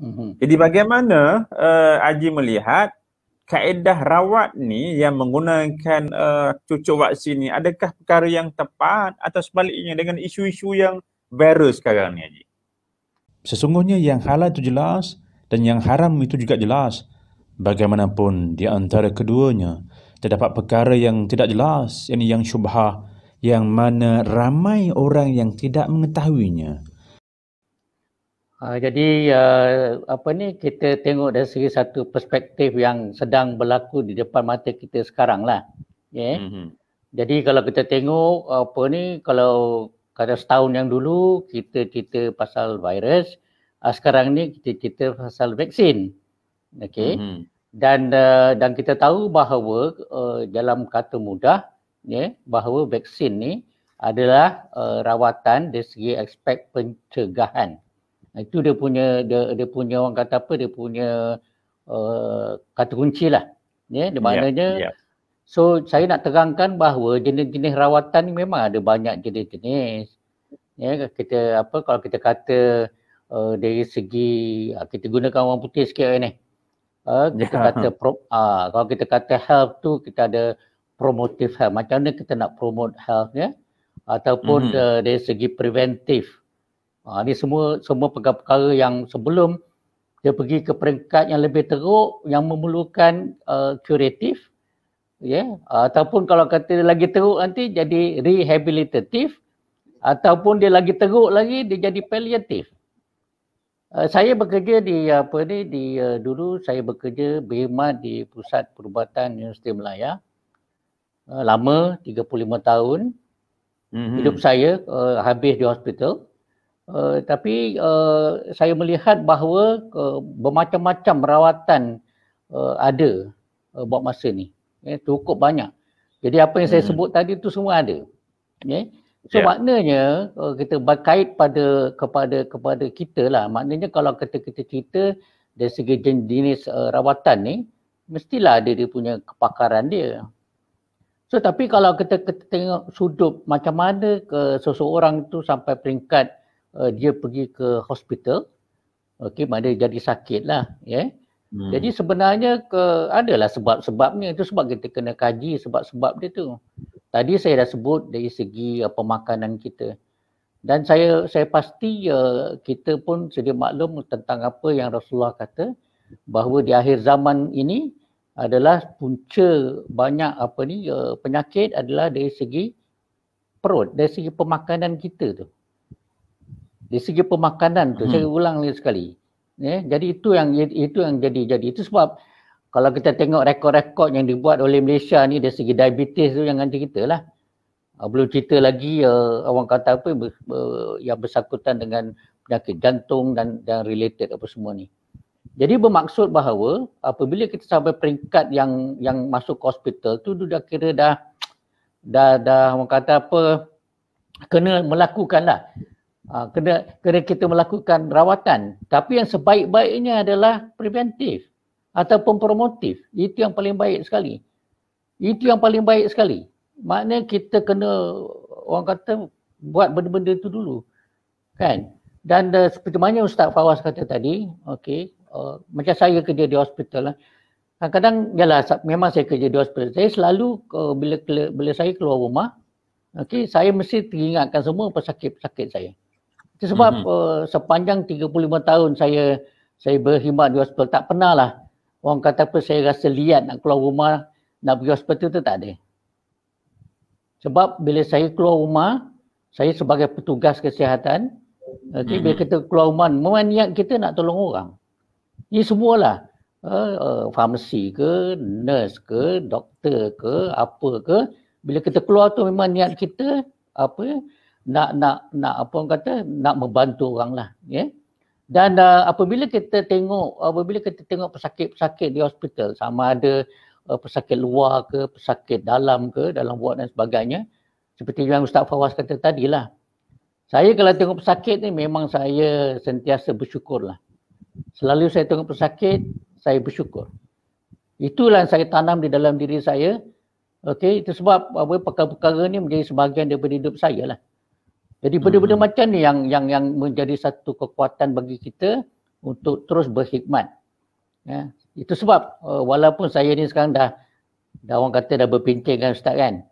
Mhm. Jadi bagaimana uh, eh, Aji melihat kaedah rawat ni yang menggunakan uh, cucuk vaksin ni adakah perkara yang tepat atau sebaliknya dengan isu-isu yang viral sekarang ni Aji? Sesungguhnya yang halal itu jelas dan yang haram itu juga jelas. Bagaimanapun di antara keduanya terdapat perkara yang tidak jelas, yang, yang syubha yang mana ramai orang yang tidak mengetahuinya. Uh, jadi uh, apa ni kita tengok dari segi satu perspektif yang sedang berlaku di depan mata kita sekarang lah. Yeah. Mm-hmm. Jadi kalau kita tengok apa ni kalau kata setahun yang dulu kita cerita pasal virus, uh, sekarang ni kita cerita pasal vaksin. Okay. Mm-hmm. Dan uh, dan kita tahu bahawa uh, dalam kata mudah, yeah, bahawa vaksin ni adalah uh, rawatan dari segi aspek pencegahan. Itu dia punya dia, dia punya orang kata apa dia punya uh, kata kunci lah. Ya, yeah, di ya, maknanya yeah, yeah. so saya nak terangkan bahawa jenis-jenis rawatan ni memang ada banyak jenis-jenis. Ya, yeah, kita apa kalau kita kata uh, dari segi uh, kita gunakan orang putih sikit ni. Uh, kita yeah. kata pro, uh, kalau kita kata health tu kita ada promotive health. Macam mana kita nak promote health ya? Yeah? Ataupun mm-hmm. uh, dari segi preventive Ha, ini semua semua perkara-perkara yang sebelum dia pergi ke peringkat yang lebih teruk yang memerlukan kuratif uh, ya yeah? uh, ataupun kalau kata dia lagi teruk nanti jadi rehabilitatif ataupun dia lagi teruk lagi dia jadi paliatif uh, saya bekerja di apa ni di uh, dulu saya bekerja berkhidmat di pusat perubatan Universiti Melaya uh, lama 35 tahun mm-hmm. hidup saya uh, habis di hospital Uh, tapi uh, saya melihat bahawa uh, bermacam-macam rawatan uh, ada uh, buat masa ni. Eh, cukup banyak. Jadi apa yang hmm. saya sebut tadi tu semua ada. Ya. Ya. Eh? So yeah. maknanya uh, kita berkait pada kepada kepada kita lah. Maknanya kalau kita kita cerita dari segi jenis uh, rawatan ni, mestilah ada dia punya kepakaran dia. So tapi kalau kita, kita tengok sudut macam mana ke seseorang tu sampai peringkat uh, dia pergi ke hospital okey dia jadi sakitlah ya yeah. hmm. jadi sebenarnya ke adalah sebab-sebabnya itu sebab kita kena kaji sebab-sebab dia tu tadi saya dah sebut dari segi uh, pemakanan kita dan saya saya pasti uh, kita pun sedia maklum tentang apa yang Rasulullah kata bahawa di akhir zaman ini adalah punca banyak apa ni uh, penyakit adalah dari segi perut dari segi pemakanan kita tu dari segi pemakanan tu hmm. saya ulang lagi sekali ya jadi itu yang itu yang jadi jadi itu sebab kalau kita tengok rekod-rekod yang dibuat oleh Malaysia ni dari segi diabetes tu yang nanti kita lah uh, belum cerita lagi uh, orang kata apa ber, ber, yang bersangkutan dengan penyakit jantung dan dan related apa semua ni jadi bermaksud bahawa apabila kita sampai peringkat yang yang masuk ke hospital tu dah kira dah dah dah orang kata apa kena melakukan lah uh, kena kena kita melakukan rawatan tapi yang sebaik-baiknya adalah preventif ataupun promotif itu yang paling baik sekali itu yang paling baik sekali maknanya kita kena orang kata buat benda-benda itu dulu kan dan uh, seperti mana Ustaz Fawaz kata tadi okay, uh, macam saya kerja di hospital lah kadang-kadang yalah memang saya kerja di hospital saya selalu uh, bila bila saya keluar rumah okay, saya mesti teringatkan semua pesakit-pesakit saya sebab mm-hmm. uh, sepanjang 35 tahun saya saya berkhidmat di hospital tak pernah lah orang kata apa saya rasa liat nak keluar rumah nak pergi hospital tu tak ada. Sebab bila saya keluar rumah, saya sebagai petugas kesihatan, okay, mm-hmm. bila mhm. kita keluar rumah, memang niat kita nak tolong orang. Ini semualah. Uh, uh, farmasi ke, nurse ke, doktor ke, apa ke. Bila kita keluar tu memang niat kita apa nak nak nak apa orang kata nak membantu orang lah ya yeah? dan uh, apabila kita tengok apabila kita tengok pesakit-pesakit di hospital sama ada uh, pesakit luar ke pesakit dalam ke dalam buat dan sebagainya seperti yang Ustaz Fawaz kata tadilah saya kalau tengok pesakit ni memang saya sentiasa bersyukur lah selalu saya tengok pesakit saya bersyukur itulah yang saya tanam di dalam diri saya Okey, itu sebab apa perkara-perkara ni menjadi sebahagian daripada hidup saya lah. Jadi benda-benda hmm. macam ni yang yang yang menjadi satu kekuatan bagi kita untuk terus berkhidmat. Ya. Itu sebab uh, walaupun saya ni sekarang dah dah orang kata dah berpincin kan ustaz kan.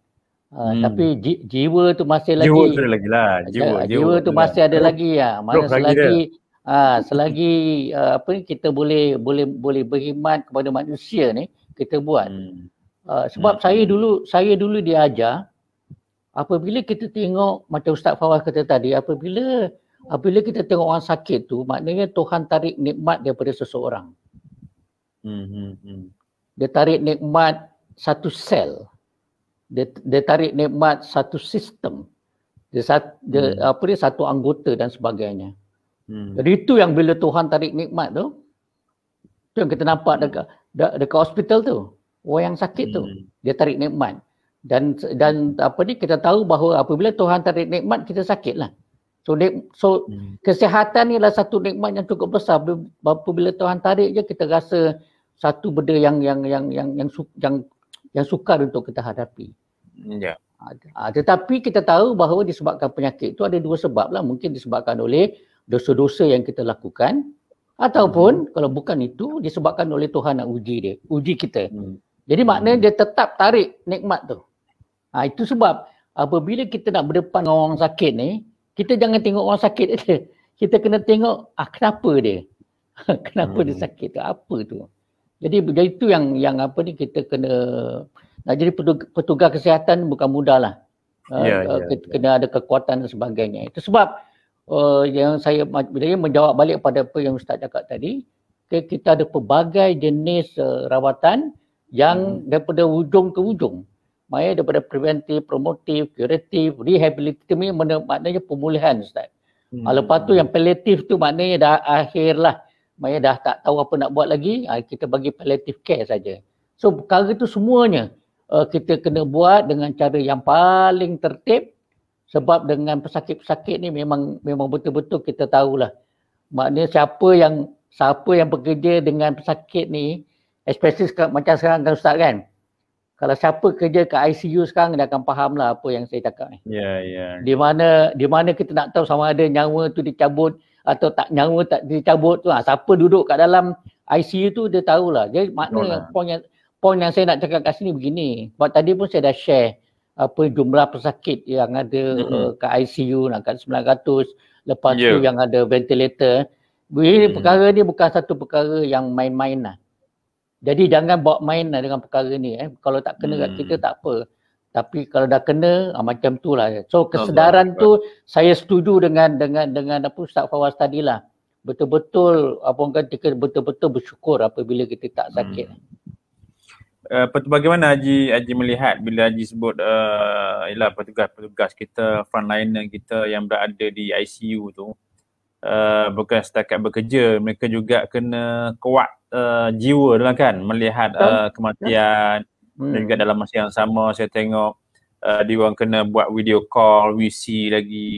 Uh, hmm. tapi ji, jiwa tu masih lagi jiwa tu lagi lah jiwa jiwa, jiwa tu lah. masih ada lagi ya mana Drop selagi uh, selagi uh, apa ni kita boleh boleh boleh berkhidmat kepada manusia ni kita buat hmm. uh, sebab hmm. saya dulu saya dulu diajar apabila kita tengok macam Ustaz Fawaz kata tadi apabila apabila kita tengok orang sakit tu maknanya Tuhan tarik nikmat daripada seseorang. Hmm. hmm, hmm. Dia tarik nikmat satu sel. Dia, dia tarik nikmat satu sistem. Dia, sat, dia hmm. apa dia satu anggota dan sebagainya. Hmm. Jadi itu yang bila Tuhan tarik nikmat tu itu yang kita nampak dekat dekat hospital tu. Orang yang sakit hmm. tu dia tarik nikmat dan dan apa ni kita tahu bahawa apabila Tuhan tarik nikmat kita sakitlah. So so hmm. kesihatan ni adalah satu nikmat yang cukup besar apabila Tuhan tarik je kita rasa satu benda yang yang yang yang yang yang, yang sukar untuk kita hadapi. Ya. Ha, ha tetapi kita tahu bahawa disebabkan penyakit itu ada dua sebab lah. Mungkin disebabkan oleh dosa-dosa yang kita lakukan ataupun hmm. kalau bukan itu disebabkan oleh Tuhan nak uji dia, uji kita. Hmm. Jadi maknanya dia tetap tarik nikmat tu. Ha, itu sebab apabila kita nak berdepan dengan orang sakit ni, kita jangan tengok orang sakit dia. Kita kena tengok ah, kenapa dia. kenapa hmm. dia sakit tu? Apa tu? Jadi jadi itu yang yang apa ni kita kena nak jadi petugas, petugas kesihatan bukan mudah lah. Yeah, ha, uh, yeah, ya, ya, ya. kena yeah. ada kekuatan dan sebagainya. Itu sebab uh, yang saya bila menjawab balik kepada apa yang Ustaz cakap tadi, okay, kita ada pelbagai jenis uh, rawatan yang hmm. daripada ujung ke ujung. Maya daripada preventif, promotif, curatif, rehabilitatif ni maknanya pemulihan Ustaz. Hmm. Ah, lepas tu yang palliative tu maknanya dah akhir lah. Maya dah tak tahu apa nak buat lagi, ah, kita bagi palliative care saja. So perkara tu semuanya ah, kita kena buat dengan cara yang paling tertib sebab dengan pesakit-pesakit ni memang memang betul-betul kita tahulah. Maknanya siapa yang siapa yang bekerja dengan pesakit ni especially macam sekarang kan Ustaz kan? kalau siapa kerja ke ICU sekarang dia akan faham lah apa yang saya cakap ni. yeah, Yeah. Di mana di mana kita nak tahu sama ada nyawa tu dicabut atau tak nyawa tak dicabut tu. Ha, siapa duduk kat dalam ICU tu dia tahulah. Jadi makna no, poin yang poin yang saya nak cakap kat sini begini. Sebab tadi pun saya dah share apa jumlah pesakit yang ada mm-hmm. uh, kat ICU nak kat 900 lepas yeah. tu ya. yang ada ventilator. Ini mm-hmm. perkara ni bukan satu perkara yang main-main lah. Jadi jangan buat main lah dengan perkara ni eh. Kalau tak kena hmm. kat kita tak apa. Tapi kalau dah kena ah, macam tu lah. So kesedaran tu saya setuju dengan dengan dengan apa Ustaz Fawaz tadi lah. Betul-betul apa orang kata kita betul-betul bersyukur apabila kita tak sakit. Hmm. Uh, bagaimana Haji Haji melihat bila Haji sebut uh, petugas-petugas kita frontliner kita yang berada di ICU tu uh, bukan setakat bekerja mereka juga kena kuat uh, jiwa lah kan melihat uh, kematian hmm. dan juga dalam masa yang sama saya tengok uh, dia orang kena buat video call VC lagi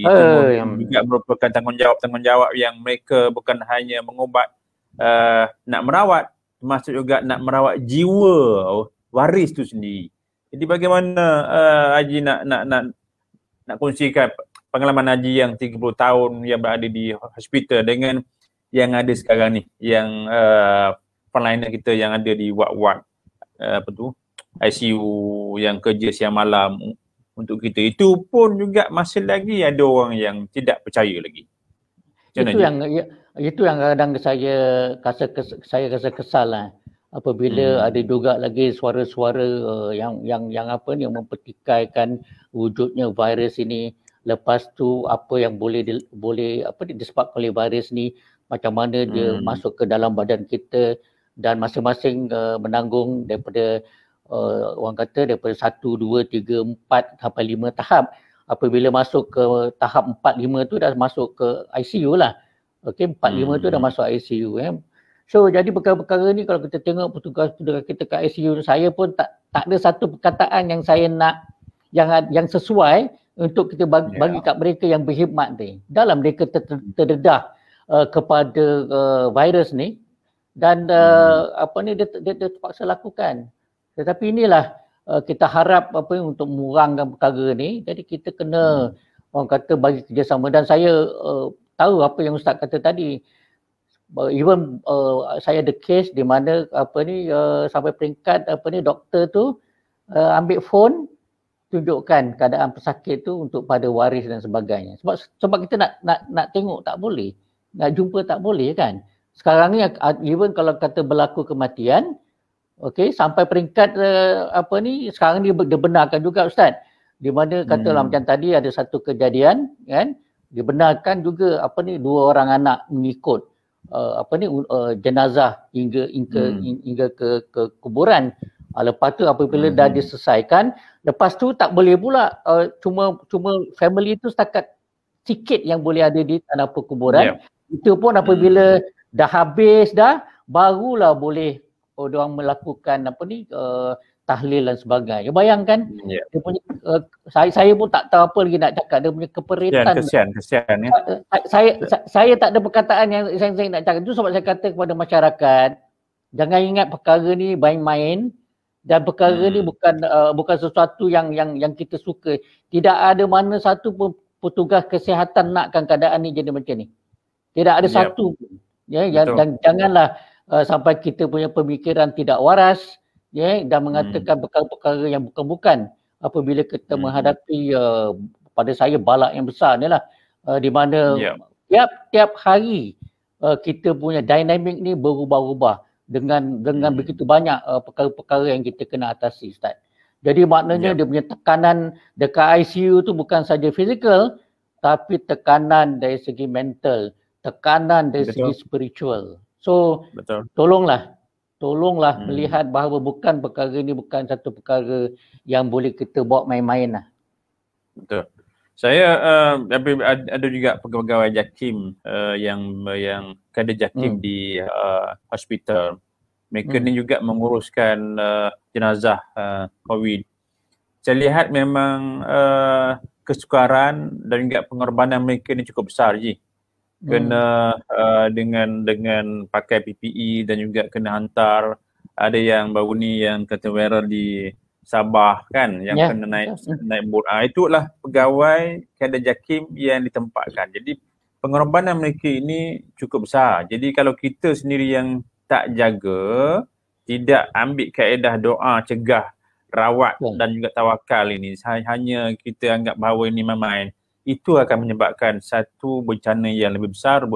yang juga merupakan tanggungjawab-tanggungjawab yang mereka bukan hanya mengubat uh, nak merawat termasuk juga nak merawat jiwa oh, waris tu sendiri. Jadi bagaimana uh, Haji nak nak nak nak kongsikan pengalaman Haji yang 30 tahun yang berada di hospital dengan yang ada sekarang ni yang uh, perlainan kita yang ada di wad-wad uh, apa tu ICU yang kerja siang malam untuk kita itu pun juga masih lagi ada orang yang tidak percaya lagi. Macam itu yang je? Ya, itu yang kadang saya rasa saya rasa kesalah apabila hmm. ada juga lagi suara-suara uh, yang yang yang apa ni yang mempertikaikan wujudnya virus ini lepas tu apa yang boleh di, boleh apa disebabkan oleh virus ni macam mana dia hmm. masuk ke dalam badan kita dan masing-masing uh, menanggung daripada uh, orang kata daripada satu dua tiga empat sampai lima tahap apabila masuk ke tahap empat lima tu dah masuk ke ICU lah okey 4 hmm. 5 tu dah hmm. masuk ICU eh so jadi perkara-perkara ni kalau kita tengok petugas-petugas kita ke ICU saya pun tak tak ada satu perkataan yang saya nak yang yang sesuai untuk kita bagi, yeah. bagi kat mereka yang berkhidmat ni dalam mereka ter, ter, terdedah uh, kepada uh, virus ni dan uh, hmm. apa ni dia, dia, dia terpaksa lakukan tetapi inilah uh, kita harap apa ni, untuk mengurangkan perkara ni jadi kita kena hmm. orang kata bagi kerjasama dan saya uh, tahu apa yang ustaz kata tadi uh, even uh, saya ada case di mana apa ni uh, sampai peringkat apa ni doktor tu uh, ambil phone tunjukkan keadaan pesakit tu untuk pada waris dan sebagainya sebab sebab kita nak nak nak tengok tak boleh nak jumpa tak boleh kan sekarang ni ah, even kalau kata berlaku kematian okey sampai peringkat uh, apa ni sekarang ni dibenarkan juga ustaz di mana katalah hmm. macam tadi ada satu kejadian kan dibenarkan juga apa ni dua orang anak mengikut uh, apa ni uh, jenazah hingga hingga, hmm. hingga ke ke kuburan uh, lepas tu apabila hmm. dah diselesaikan lepas tu tak boleh pula uh, cuma cuma family tu setakat tiket yang boleh ada di tanah perkuburan yeah. Itu pun apabila hmm. dah habis dah barulah boleh orang melakukan apa ni uh, tahlil dan sebagainya. Bayangkan yeah. dia punya uh, saya saya pun tak tahu apa lagi nak cakap. Dia punya keperitan. Yeah, kesian, kesian ya. Eh, saya saya tak ada perkataan yang saya, saya nak cakap. Itu sebab saya kata kepada masyarakat jangan ingat perkara ni main-main dan perkara hmm. ni bukan uh, bukan sesuatu yang yang yang kita suka. Tidak ada mana satu pun petugas kesihatan nakkan keadaan ni jadi macam ni. Tidak ada yep. satu pun. Ya, yang, yang janganlah uh, sampai kita punya pemikiran tidak waras ya, dan mengatakan hmm. perkara-perkara yang bukan-bukan apabila kita hmm. menghadapi uh, pada saya balak yang besar ni lah uh, di mana yep. tiap-tiap hari uh, kita punya dinamik ni berubah-ubah dengan dengan hmm. begitu banyak uh, perkara-perkara yang kita kena atasi Ustaz. Jadi maknanya yep. dia punya tekanan dekat ICU tu bukan saja fizikal tapi tekanan dari segi mental tekanan dari Betul. segi spiritual. So Betul. tolonglah tolonglah hmm. melihat bahawa bukan perkara ini bukan satu perkara yang boleh kita bawa main-main lah. Betul. Saya uh, ada juga pegawai JAKIM uh, yang yang kader JAKIM hmm. di uh, hospital. Mereka hmm. ni juga menguruskan uh, jenazah uh, COVID. Saya lihat memang uh, kesukaran dan juga pengorbanan mereka ni cukup besar je kena hmm. uh, dengan dengan pakai PPE dan juga kena hantar ada yang baru ni yang kata viral di Sabah kan yang yeah. kena naik naik bot ah uh, itulah pegawai kader JAKIM yang ditempatkan jadi pengorbanan mereka ini cukup besar jadi kalau kita sendiri yang tak jaga tidak ambil kaedah doa cegah rawat yeah. dan juga tawakal ini hanya kita anggap bahawa ini main-main itu akan menyebabkan satu bencana yang lebih besar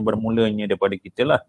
bermulanya daripada kita lah